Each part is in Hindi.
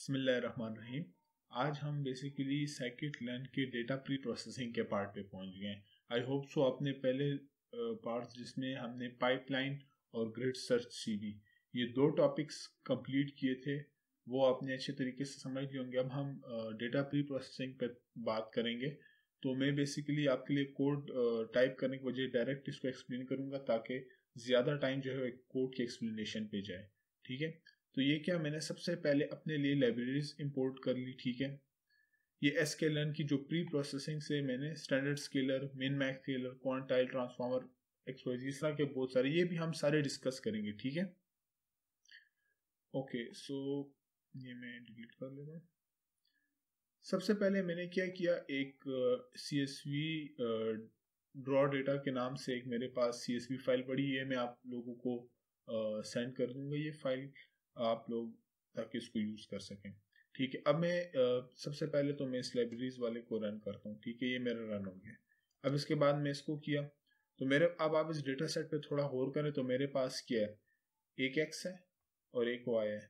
बसमीम आज हम बेसिकली साइकिट लर्न के डेटा प्री प्रोसेसिंग के पार्ट पे पहुंच गए हैं आई होप सो आपने पहले पार्ट जिसमें हमने पाइपलाइन और ग्रिड सर्च सीवी ये दो टॉपिक्स कंप्लीट किए थे वो आपने अच्छे तरीके से समझ लिए होंगे अब हम डेटा प्री प्रोसेसिंग पर बात करेंगे तो मैं बेसिकली आपके लिए कोड टाइप करने की वजह डायरेक्ट इसको एक्सप्लेन करूँगा ताकि ज़्यादा टाइम जो है कोड के एक्सप्लेनेशन पे जाए ठीक है तो ये क्या मैंने सबसे पहले अपने लिए लाइब्रेरीज इंपोर्ट कर ली ठीक है ये एस के लर्न की जो प्री प्रोसेसिंग से मैंने standard scaler min max scaler quantile transformer expose इस तरह के बहुत सारे ये भी हम सारे डिस्कस करेंगे ठीक है ओके सो ये मैं डिलीट कर लेता हूँ सबसे पहले मैंने क्या किया एक C S V draw data के नाम से एक मेरे पास सी एस वी फाइल पड़ी है मैं आप लोगों को सेंड uh, कर दूंगा ये फाइल आप लोग ताकि इसको यूज़ कर सकें ठीक है अब मैं सबसे पहले तो मैं इस लाइब्रेरीज वाले को रन करता हूँ ठीक है ये मेरा रन हो गया अब इसके बाद मैं इसको किया तो मेरे अब आप इस डेटा सेट पे थोड़ा गौर करें तो मेरे पास क्या है एक एक्स है और एक वाई है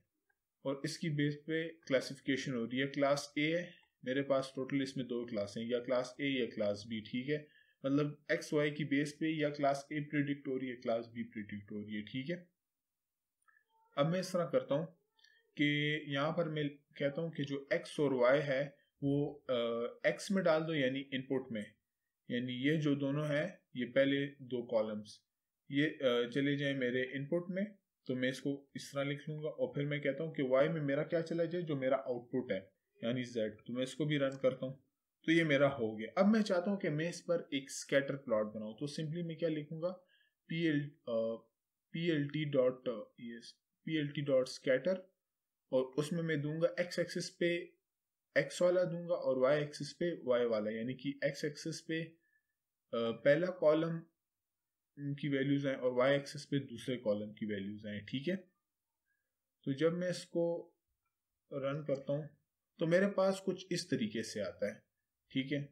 और इसकी बेस पे क्लासिफिकेशन हो रही है क्लास ए है मेरे पास टोटल इसमें दो क्लास हैं या क्लास ए या क्लास बी ठीक है मतलब एक्स वाई की बेस पे या क्लास ए प्रिडिक्ट हो रही है क्लास बी प्रिडिक्ट हो रही है ठीक है अब मैं इस तरह करता हूँ कि यहाँ पर मैं कहता हूँ कि जो x और y है वो एक्स में डाल दो यानी इनपुट में यानी ये जो दोनों है ये पहले दो कॉलम्स ये चले जाए मेरे इनपुट में तो मैं इसको इस तरह लिख लूंगा और फिर मैं कहता हूँ कि वाई में मेरा क्या चला जाए जो मेरा आउटपुट है यानी जेड तो मैं इसको भी रन करता हूँ तो ये मेरा हो गया अब मैं चाहता हूँ कि मैं इस पर एक स्कैटर प्लॉट बनाऊँ तो सिंपली मैं क्या लिखूंगा P L P L T dot ये plt dot scatter और उसमें मैं दूंगा x एक्सिस पे x वाला दूंगा और y एक्सिस पे y वाला यानी कि x एक्सिस पे पहला कॉलम की वैल्यूज आए और y एक्सिस पे दूसरे कॉलम की वैल्यूज आए ठीक है तो जब मैं इसको रन करता हूं तो मेरे पास कुछ इस तरीके से आता है ठीक है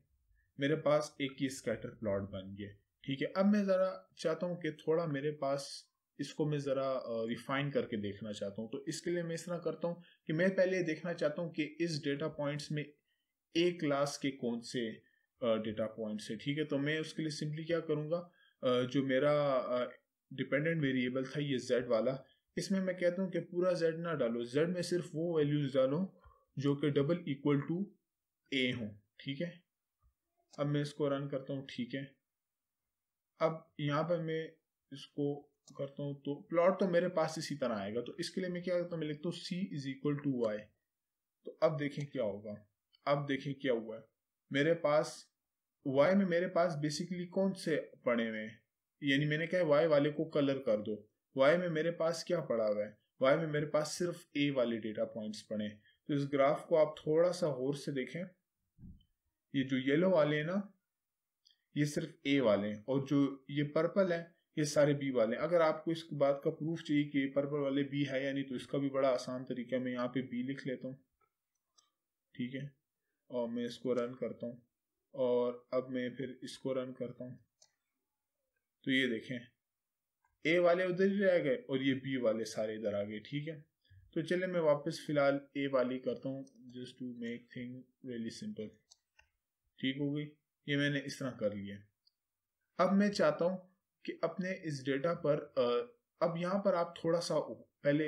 मेरे पास एक ही स्कैटर प्लॉट बन गया ठीक है अब मैं ज़रा चाहता हूं कि थोड़ा मेरे पास इसको मैं ज़रा रिफाइन करके देखना चाहता हूँ तो इसके लिए मैं इस तरह करता हूँ कि मैं पहले देखना चाहता हूँ कि इस डेटा पॉइंट्स में ए क्लास के कौन से डेटा पॉइंट्स है ठीक है तो मैं उसके लिए सिंपली क्या करूँगा जो मेरा डिपेंडेंट वेरिएबल था ये जेड वाला इसमें मैं कहता हूँ कि पूरा जेड ना डालो जेड में सिर्फ वो वैल्यूज डालो जो कि डबल इक्वल टू ए हो ठीक है अब मैं इसको रन करता हूँ ठीक है अब यहाँ पर मैं इसको करता हूँ तो प्लॉट तो मेरे पास इसी तरह आएगा तो इसके लिए मैं क्या करता हूँ मैं लिखता हूँ C is equal to Y तो अब देखें क्या होगा अब देखें क्या हुआ है मेरे पास वाई में मेरे पास बेसिकली कौन से पड़े हुए हैं यानी मैंने कहा वाई वाले को कलर कर दो वाई में मेरे पास क्या पड़ा हुआ है वाई में मेरे पास सिर्फ ए वाले डेटा पॉइंट्स पड़े तो इस ग्राफ को आप थोड़ा सा गौर से देखें ये जो येलो वाले हैं ना ये सिर्फ ए वाले हैं और जो ये पर्पल है ये सारे बी वाले हैं अगर आपको इस बात का प्रूफ चाहिए कि पर्पल वाले बी है या नहीं तो इसका भी बड़ा आसान तरीका मैं यहाँ पे बी लिख लेता हूँ ठीक है और मैं इसको रन करता हूँ और अब मैं फिर इसको रन करता हूँ तो ये देखें ए वाले उधर ही रह गए और ये बी वाले सारे इधर आ गए ठीक है तो चले मैं वापस फिलहाल ए वाली करता हूँ just to make thing really simple ठीक हो गई ये मैंने इस तरह कर लिया अब मैं चाहता हूँ कि अपने इस डेटा पर अब यहाँ पर आप थोड़ा सा पहले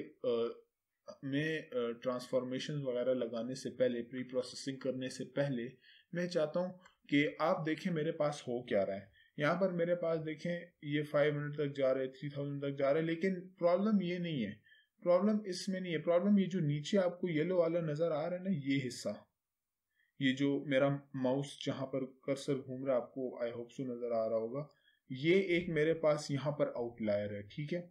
मैं ट्रांसफॉर्मेशन वगैरह लगाने से पहले प्री प्रोसेसिंग करने से पहले मैं चाहता हूँ कि आप देखें मेरे पास हो क्या रहा है यहाँ पर मेरे पास देखें ये फाइव हंड्रेड तक जा रहे थ्री थाउजेंड तक जा रहे लेकिन प्रॉब्लम ये नहीं है प्रॉब्लम इसमें नहीं है प्रॉब्लम ये जो नीचे आपको येलो वाला नज़र आ रहा है ना ये हिस्सा ये जो मेरा माउस जहाँ पर कर्सर घूम रहा है आपको आई होप सो नज़र आ रहा होगा ये एक मेरे पास यहाँ पर आउटलायर है ठीक है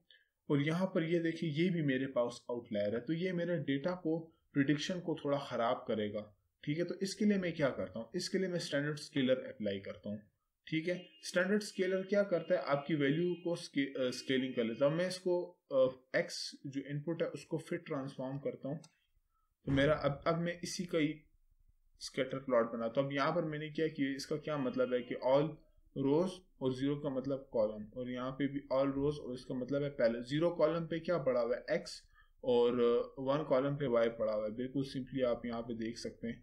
और यहाँ पर ये देखिए ये भी मेरे पास आउटलायर है तो ये मेरे डेटा को प्रिडिक्शन को थोड़ा ख़राब करेगा ठीक है तो इसके लिए मैं क्या करता हूँ इसके लिए मैं स्टैंडर्ड स्केलर अप्लाई करता हूँ ठीक है स्टैंडर्ड स्केलर क्या करता है आपकी वैल्यू को स्केलिंग कर लेता हूँ मैं इसको एक्स जो इनपुट है उसको फिट ट्रांसफॉर्म करता हूँ तो मेरा अब अब मैं इसी का ही स्केटर प्लॉट बनाता हूँ अब यहाँ पर मैंने क्या किया इसका क्या मतलब है कि ऑल रोज और जीरो का मतलब कॉलम और यहाँ पे भी ऑल रोज और इसका मतलब है पहले जीरो कॉलम पे क्या पड़ा हुआ है एक्स और वन uh, कॉलम पे वाई पड़ा हुआ है बिल्कुल सिंपली आप यहाँ पे देख सकते हैं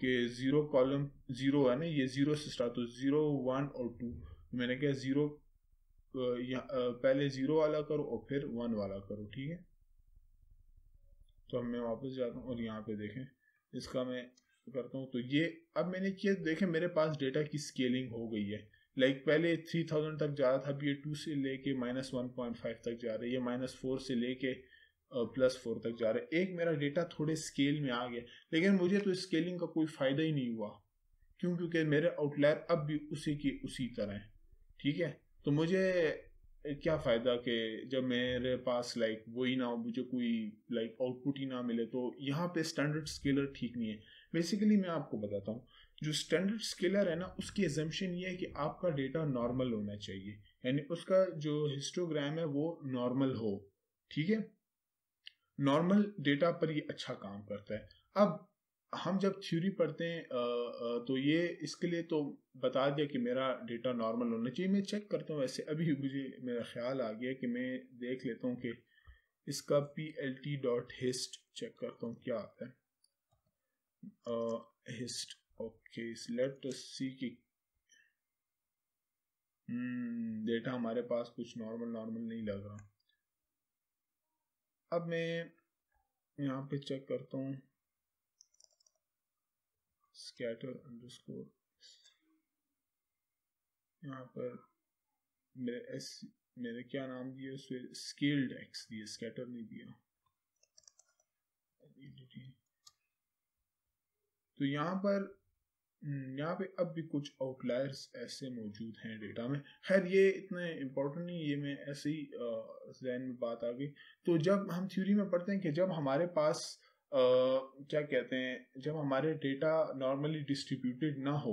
कि जीरो कॉलम जीरो है ना ये जीरो से स्टार्ट हो जीरो वन और टू मैंने कहा जीरो uh, uh, पहले जीरो वाला करो और फिर वन वाला करो ठीक है तो अब मैं वापस जाता हूँ और यहाँ पे देखें इसका मैं करता हूँ तो ये अब मैंने किया देखें मेरे पास डेटा की स्केलिंग हो गई है लाइक like, पहले थ्री थाउजेंड तक जा रहा था अब ये टू से लेके माइनस वन पॉइंट फाइव तक जा रहा है ये माइनस फोर से लेके प्लस फोर तक जा रहा है एक मेरा डेटा थोड़े स्केल में आ गया लेकिन मुझे तो स्केलिंग का कोई फ़ायदा ही नहीं हुआ क्यों क्योंकि मेरे आउटलायर अब भी उसी की उसी तरह है ठीक है तो मुझे क्या फ़ायदा कि जब मेरे पास लाइक वही ना हो मुझे कोई लाइक आउटपुट ही ना मिले तो यहाँ पे स्टैंडर्ड स्केलर ठीक नहीं है बेसिकली मैं आपको बताता हूँ जो स्टैंडर्ड स्केलर है ना उसकी एजम्पन ये है कि आपका डेटा नॉर्मल होना चाहिए यानी उसका जो हिस्टोग्राम है वो नॉर्मल हो ठीक है नॉर्मल डेटा पर ये अच्छा काम करता है अब हम जब थ्योरी पढ़ते हैं तो ये इसके लिए तो बता दिया कि मेरा डेटा नॉर्मल होना चाहिए मैं चेक करता हूँ वैसे अभी मुझे मेरा ख्याल आ गया कि मैं देख लेता हूँ कि इसका P L T dot hist check करता हूँ क्या आता है हिस्ट ओके लेट सी की डेटा हमारे पास कुछ नॉर्मल नॉर्मल नहीं लग रहा अब मैं यहाँ पे चेक करता हूँ स्कैटर अंडरस्कोर यहाँ पर मेरे एस मैंने क्या नाम दिया उसमें स्केल्ड एक्स दिया स्कैटर नहीं दिया तो यहाँ पर हम्म, यहाँ पे अब भी कुछ आउटलायर्स ऐसे मौजूद हैं डेटा में खैर ये इतने इम्पोर्टेंट नहीं ये मैं ऐसे ही जहन में बात आ गई तो जब हम थ्योरी में पढ़ते हैं कि जब हमारे पास क्या कहते हैं जब हमारे डेटा नॉर्मली डिस्ट्रीब्यूटेड ना हो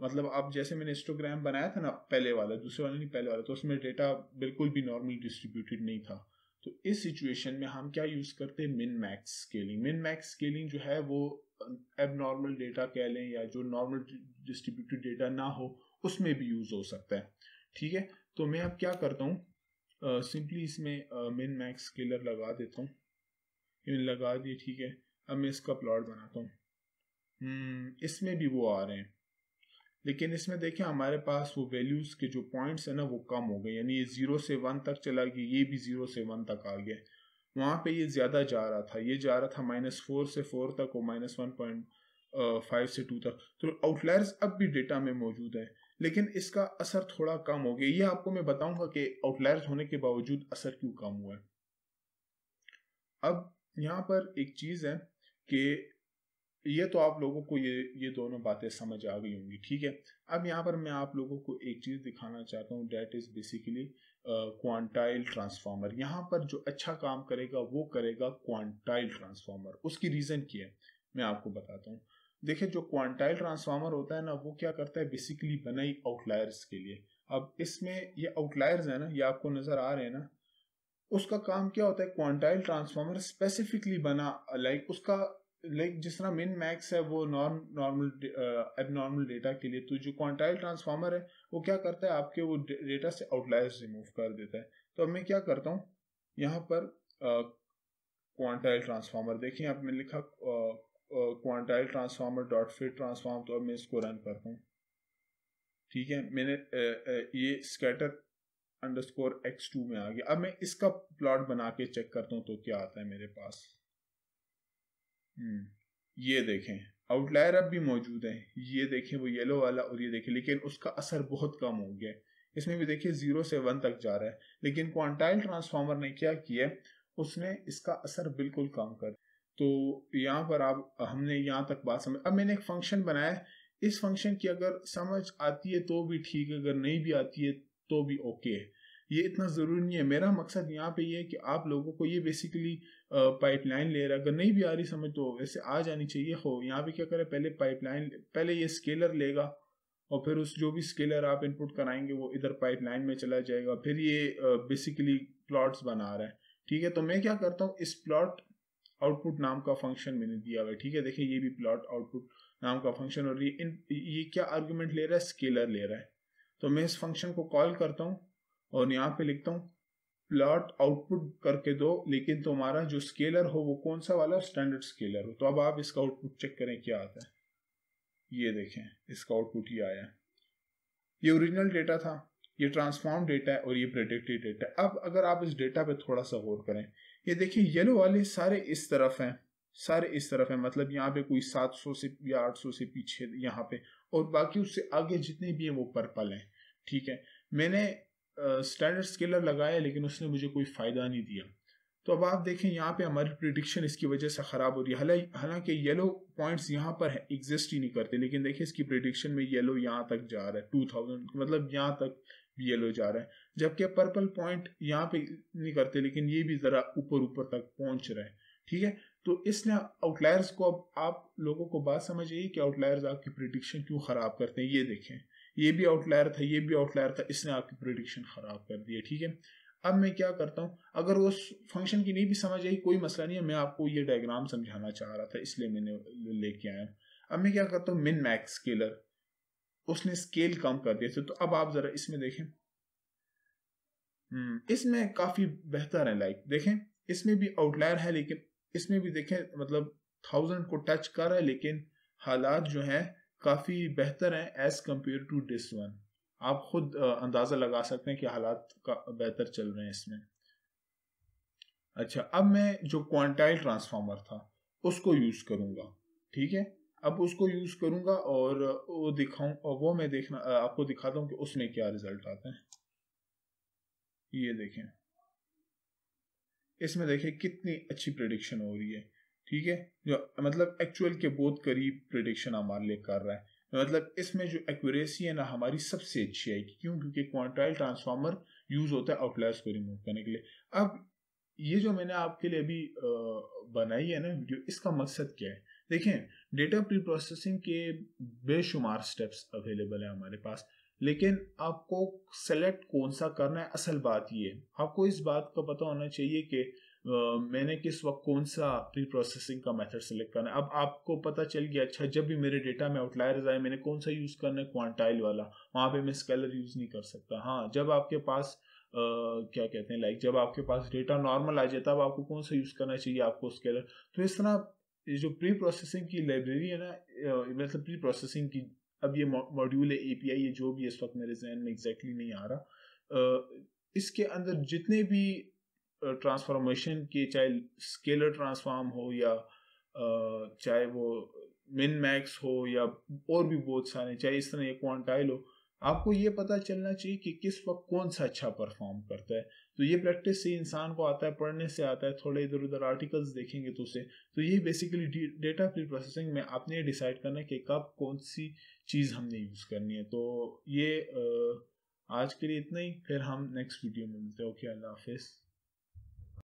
मतलब अब जैसे मैंने इंस्टोग्राम बनाया था ना पहले वाला दूसरे वाला नहीं पहले वाला तो उसमें डेटा बिल्कुल भी नॉर्मली डिस्ट्रीब्यूटेड नहीं था तो इस सिचुएशन में हम क्या यूज करते हैं min max scaling min max scaling जो है वो एब नॉर्मल डेटा कह लें या जो नॉर्मल डिस्ट्रीब्यूटेड डेटा ना हो उसमें भी यूज हो सकता है ठीक है तो मैं अब क्या करता हूँ सिंपली uh, इसमें मिन मैक्स स्केलर लगा देता हूँ इन्हें लगा दिए ठीक है अब मैं इसका प्लॉट बनाता हूँ हम्म, इसमें भी वो आ रहे हैं लेकिन इसमें देखिए हमारे पास वो वैल्यूज़ के जो पॉइंट्स है ना वो कम हो गए यानी ये ज़ीरो से वन तक चला गया ये भी ज़ीरो से वन तक आ गया वहां पे ये ज़्यादा जा रहा था ये जा रहा था माइनस फोर से फोर तक और माइनस वन पॉइंट फाइव से टू तक तो आउटलायर्स अब भी डेटा में मौजूद है लेकिन इसका असर थोड़ा कम हो गया ये आपको मैं बताऊंगा कि आउटलायर्स होने के बावजूद असर क्यों कम हुआ है अब यहाँ पर एक चीज़ है कि ये तो आप लोगों को ये ये दोनों बातें समझ आ गई होंगी ठीक है अब यहाँ पर मैं आप लोगों को एक चीज़ दिखाना चाहता हूँ that is basically quantile transformer यहाँ पर जो अच्छा काम करेगा वो करेगा क्वांटाइल ट्रांसफार्मर उसकी रीज़न क्या है मैं आपको बताता हूँ देखिए जो क्वांटाइल ट्रांसफार्मर होता है ना वो क्या करता है बेसिकली बनाई आउटलायर्स के लिए अब इसमें ये आउटलायर्स है ना ये आपको नज़र आ रहे हैं ना उसका काम क्या होता है क्वांटाइल ट्रांसफार्मर स्पेसिफिकली बना लाइक उसका लाइक जिस तरह मिन मैक्स है वो norm normal abnormal data के लिए तो जो क्वांटाइल ट्रांसफार्मर है वो क्या करता है आपके वो डेटा से आउटलायर्स रिमूव कर देता है तो अब मैं क्या करता हूँ यहाँ पर क्वांटाइल uh, ट्रांसफार्मर देखिए आप मैंने लिखा quantile transformer dot fit transform तो अब मैं इसको रन करता हूँ ठीक है मैंने uh, uh, ये स्कैटर अंडरस्कोर एक्स टू में आ गया अब मैं इसका प्लॉट बना के चेक करता हूँ तो क्या आता है मेरे पास हम्म, ये देखें आउटलायर अब भी मौजूद है ये देखें वो येलो वाला और ये देखें लेकिन उसका असर बहुत कम हो गया इसमें भी देखिए जीरो से वन तक जा रहा है लेकिन क्वांटाइल ट्रांसफार्मर ने क्या किया उसने इसका असर बिल्कुल कम कर तो यहाँ पर आप हमने यहाँ तक बात समझ अब मैंने एक फंक्शन बनाया इस फंक्शन की अगर समझ आती है तो भी ठीक है अगर नहीं भी आती है तो भी ओके है ये इतना ज़रूरी नहीं है मेरा मकसद यहाँ पे ये है कि आप लोगों को ये बेसिकली पाइपलाइन है अगर नहीं भी आ रही समझ तो वैसे आ जानी चाहिए हो यहाँ पे क्या करें पहले पाइपलाइन पहले ये स्केलर लेगा और फिर उस जो भी स्केलर आप इनपुट कराएंगे वो इधर पाइपलाइन में चला जाएगा फिर ये बेसिकली प्लॉट्स बना रहा है ठीक है तो मैं क्या करता हूँ इस प्लॉट आउटपुट नाम का फंक्शन मैंने दिया हुआ है ठीक है देखिए ये भी प्लॉट आउटपुट नाम का फंक्शन और ये इन ये क्या आर्ग्यूमेंट ले रहा है स्केलर ले रहा है तो मैं इस फंक्शन को कॉल करता हूँ और यहाँ पे लिखता हूँ प्लॉट आउटपुट करके दो लेकिन तुम्हारा जो स्केलर हो वो कौन सा वाला स्टैंडर्ड स्केलर हो तो अब आप इसका आउटपुट चेक करें क्या आता है ये देखें इसका आउटपुट ये आया ये ओरिजिनल डेटा था ये ट्रांसफॉर्म डेटा है और ये प्रेडिक्टेड डेटा है अब अगर आप इस डेटा पे थोड़ा सा गौर करें ये देखिए येलो वाले सारे इस तरफ हैं सर इस तरफ है मतलब यहाँ पे कोई 700 से या 800 से पीछे यहाँ पे और बाकी उससे आगे जितने भी हैं वो पर्पल हैं ठीक है मैंने स्टैंडर्ड स्केलर लगाया लेकिन उसने मुझे कोई फ़ायदा नहीं दिया तो अब आप देखें यहाँ पे हमारी प्रिडिक्शन इसकी वजह से ख़राब हो रही है हालांकि येलो पॉइंट्स यहाँ पर एग्जिस्ट ही नहीं करते लेकिन देखिए इसकी प्रिडिक्शन में येलो यहाँ तक जा रहा है टू थाउजेंड मतलब यहाँ तक येलो जा रहा है जबकि पर्पल पॉइंट यहाँ पे नहीं करते लेकिन ये भी ज़रा ऊपर ऊपर तक पहुँच रहा है ठीक है तो इसलिए आउटलायर्स को अब आप लोगों को बात समझ आई कि आउटलायर्स आपकी प्रिडिक्शन क्यों खराब करते हैं ये देखें ये भी आउटलायर था ये भी आउटलायर था इसने आपकी प्रिडिक्शन खराब कर दी है ठीक है अब मैं क्या करता हूँ अगर उस फंक्शन की नहीं भी समझ आई कोई मसला नहीं है मैं आपको ये डायग्राम समझाना चाह रहा था इसलिए मैंने लेके आया अब मैं क्या करता हूँ मिन मैक्स स्केलर उसने स्केल कम कर दिया थे तो, तो अब आप जरा इसमें देखें हम्म, इसमें काफी बेहतर है लाइक देखें इसमें भी आउटलायर है लेकिन इसमें भी देखें मतलब थाउजेंड को टच कर रहा है लेकिन हालात जो हैं काफ़ी बेहतर हैं as compared to this one आप खुद अंदाज़ा लगा सकते हैं कि हालात का बेहतर चल रहे हैं इसमें अच्छा अब मैं जो क्वांटाइल ट्रांसफार्मर था उसको यूज़ करूँगा ठीक है अब उसको यूज़ करूँगा और वो दिखाऊँ और वो मैं देखना आपको दिखाता हूँ कि उसमें क्या रिजल्ट आता है ये देखें इसमें देखिए कितनी अच्छी प्रडिक्शन हो रही है ठीक है जो मतलब एक्चुअल के बहुत करीब प्रडिक्शन हमारे लिए कर रहा है तो मतलब इसमें जो एक्यूरेसी है ना हमारी सबसे अच्छी है क्यों क्योंकि क्वांटाइल ट्रांसफार्मर यूज होता है आउटलायर्स को रिमूव करने के लिए अब ये जो मैंने आपके लिए अभी बनाई है ना वीडियो इसका मकसद क्या है देखें डेटा प्री प्रोसेसिंग के बेशुमार स्टेप्स अवेलेबल है हमारे पास लेकिन आपको सेलेक्ट कौन सा करना है असल बात ये आपको इस बात का पता होना चाहिए कि मैंने किस वक्त कौन सा प्री प्रोसेसिंग का मेथड सेलेक्ट करना है अब आपको पता चल गया अच्छा जब भी मेरे डेटा में आउटलायर्स आए मैंने कौन सा यूज़ करना है क्वांटाइल वाला वहां पे मैं स्केलर यूज़ नहीं कर सकता हाँ जब आपके पास आ, क्या कहते हैं लाइक जब आपके पास डेटा नॉर्मल आ जाता है आपको कौन सा यूज़ करना चाहिए आपको स्केलर तो इस तरह जो प्री प्रोसेसिंग की लाइब्रेरी है ना मतलब प्री प्रोसेसिंग की अब ये मॉड्यूल है एपीआई ये जो भी इस वक्त मेरे जहन में एग्जैक्टली exactly नहीं आ रहा इसके अंदर जितने भी ट्रांसफॉर्मेशन के चाहे स्केलर ट्रांसफॉर्म हो या चाहे वो मिन मैक्स हो या और भी बहुत सारे चाहे इस तरह ये क्वांटाइल हो आपको ये पता चलना चाहिए कि किस वक्त कौन सा अच्छा परफॉर्म करता है तो ये प्रैक्टिस से इंसान को आता है पढ़ने से आता है थोड़े इधर उधर आर्टिकल्स देखेंगे तो उसे तो ये बेसिकली डेटा प्री प्रोसेसिंग में आपने ये डिसाइड करना है कि कब कौन सी चीज़ हमने यूज़ करनी है तो ये आज के लिए इतना ही फिर हम नेक्स्ट वीडियो में मिलते हैं ओके अल्लाह हाफिज़